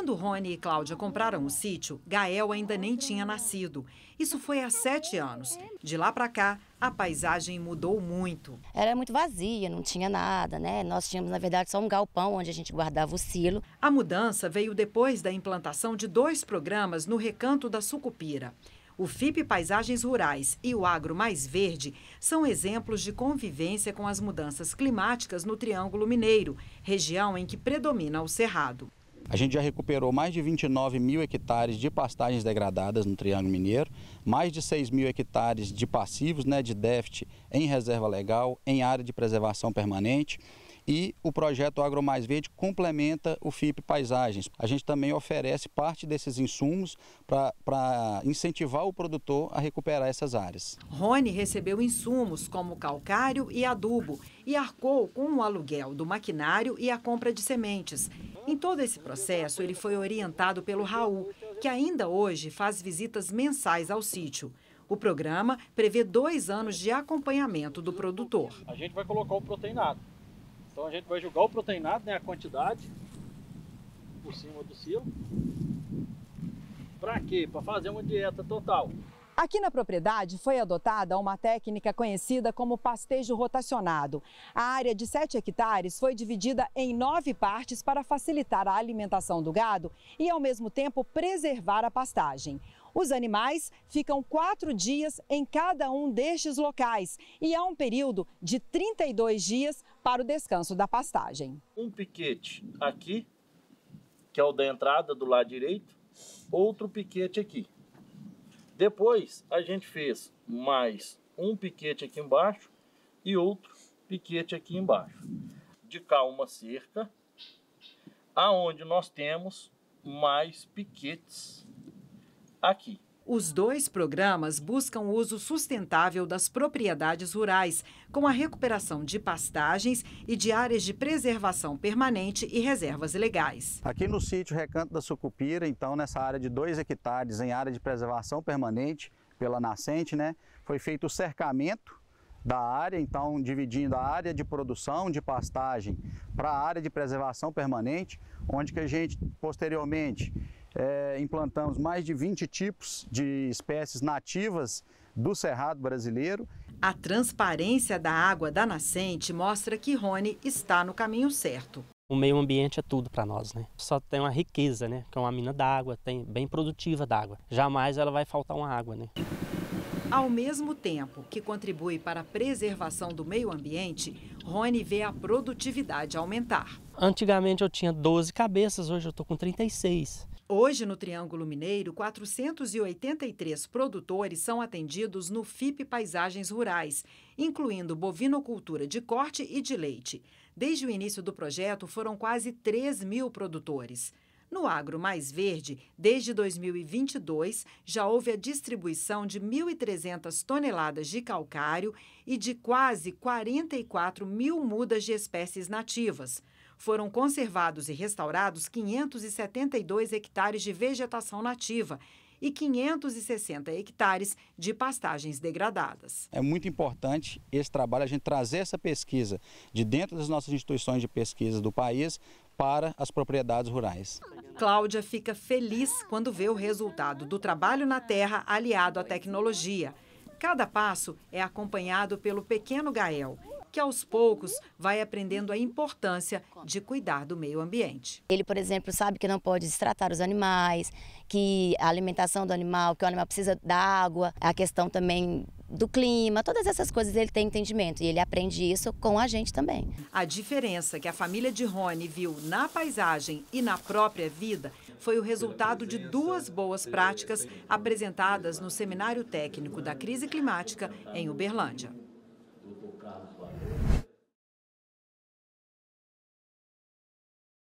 Quando Rony e Cláudia compraram o sítio, Gael ainda nem tinha nascido. Isso foi há sete anos. De lá para cá, a paisagem mudou muito. Era muito vazia, não tinha nada, né? Nós tínhamos, na verdade, só um galpão onde a gente guardava o silo. A mudança veio depois da implantação de dois programas no recanto da Sucupira. O FIP Paisagens Rurais e o Agro Mais Verde são exemplos de convivência com as mudanças climáticas no Triângulo Mineiro, região em que predomina o cerrado. A gente já recuperou mais de 29 mil hectares de pastagens degradadas no Triângulo Mineiro, mais de 6 mil hectares de passivos né, de déficit em reserva legal, em área de preservação permanente. E o projeto Agro Mais Verde complementa o FIP Paisagens. A gente também oferece parte desses insumos para incentivar o produtor a recuperar essas áreas. Rony recebeu insumos como calcário e adubo e arcou com o aluguel do maquinário e a compra de sementes. Em todo esse processo, ele foi orientado pelo Raul, que ainda hoje faz visitas mensais ao sítio. O programa prevê dois anos de acompanhamento do produtor. A gente vai colocar o proteinado. Então a gente vai julgar o proteinado, né, a quantidade, por cima do silo. Para quê? Para fazer uma dieta total. Aqui na propriedade foi adotada uma técnica conhecida como pastejo rotacionado. A área de 7 hectares foi dividida em nove partes para facilitar a alimentação do gado e, ao mesmo tempo, preservar a pastagem. Os animais ficam quatro dias em cada um destes locais e há um período de 32 dias para o descanso da pastagem. Um piquete aqui, que é o da entrada do lado direito, outro piquete aqui. Depois a gente fez mais um piquete aqui embaixo e outro piquete aqui embaixo. De cá uma cerca, aonde nós temos mais piquetes aqui. Os dois programas buscam o uso sustentável das propriedades rurais, com a recuperação de pastagens e de áreas de preservação permanente e reservas legais. Aqui no sítio Recanto da Sucupira, então, nessa área de 2 hectares em área de preservação permanente pela nascente, né, foi feito o cercamento da área, então dividindo a área de produção de pastagem para a área de preservação permanente, onde que a gente posteriormente é, implantamos mais de 20 tipos de espécies nativas do Cerrado brasileiro. A transparência da água da nascente mostra que Rony está no caminho certo. O meio ambiente é tudo para nós, né? Só tem uma riqueza, né? Que é uma mina d'água, tem bem produtiva d'água. Jamais ela vai faltar uma água, né? Ao mesmo tempo que contribui para a preservação do meio ambiente, Rony vê a produtividade aumentar. Antigamente eu tinha 12 cabeças, hoje eu estou com 36. Hoje, no Triângulo Mineiro, 483 produtores são atendidos no FIP Paisagens Rurais, incluindo bovinocultura de corte e de leite. Desde o início do projeto, foram quase 3 mil produtores. No Agro Mais Verde, desde 2022, já houve a distribuição de 1.300 toneladas de calcário e de quase 44 mil mudas de espécies nativas foram conservados e restaurados 572 hectares de vegetação nativa e 560 hectares de pastagens degradadas. É muito importante esse trabalho, a gente trazer essa pesquisa de dentro das nossas instituições de pesquisa do país para as propriedades rurais. Cláudia fica feliz quando vê o resultado do trabalho na terra aliado à tecnologia. Cada passo é acompanhado pelo pequeno Gael, que aos poucos vai aprendendo a importância de cuidar do meio ambiente. Ele, por exemplo, sabe que não pode destratar os animais, que a alimentação do animal, que o animal precisa da água, a questão também do clima, todas essas coisas ele tem entendimento e ele aprende isso com a gente também. A diferença que a família de Rony viu na paisagem e na própria vida foi o resultado de duas boas práticas apresentadas no Seminário Técnico da Crise Climática em Uberlândia.